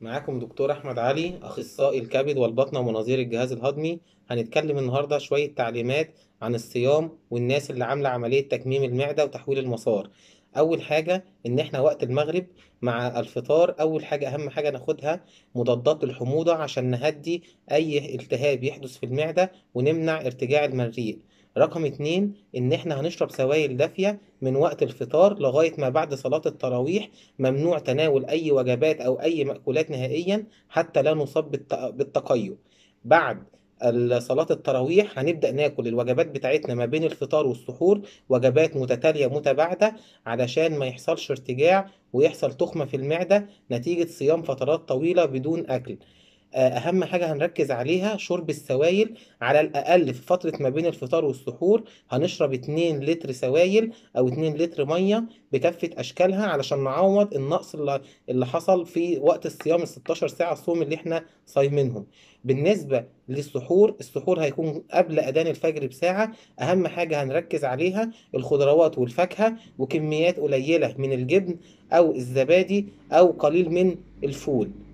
معاكم دكتور احمد علي اخصائي الكبد والبطنه ومناظير الجهاز الهضمي هنتكلم النهارده شويه تعليمات عن الصيام والناس اللي عامله عمليه تكميم المعده وتحويل المسار اول حاجه ان احنا وقت المغرب مع الفطار اول حاجه اهم حاجه ناخدها مضادات الحموضه عشان نهدي اي التهاب يحدث في المعده ونمنع ارتجاع المريء رقم اتنين ان احنا هنشرب سوائل دافية من وقت الفطار لغاية ما بعد صلاة التراويح ممنوع تناول اي وجبات او اي مأكولات نهائيا حتى لا نصاب بالتقيؤ بعد صلاة التراويح هنبدأ ناكل الوجبات بتاعتنا ما بين الفطار والسحور وجبات متتالية متباعدة علشان ما يحصلش ارتجاع ويحصل تخمة في المعدة نتيجة صيام فترات طويلة بدون أكل آه، أهم حاجة هنركز عليها شرب السوائل على الأقل في فترة ما بين الفطار والسحور هنشرب 2 لتر سوائل أو 2 لتر مية بكافة أشكالها علشان نعوض النقص اللي حصل في وقت الصيام ال 16 ساعة الصوم اللي احنا صايمينهم بالنسبة للسحور السحور هيكون قبل أذان الفجر بساعة أهم حاجة هنركز عليها الخضروات والفاكهة وكميات قليلة من الجبن أو الزبادي أو قليل من الفول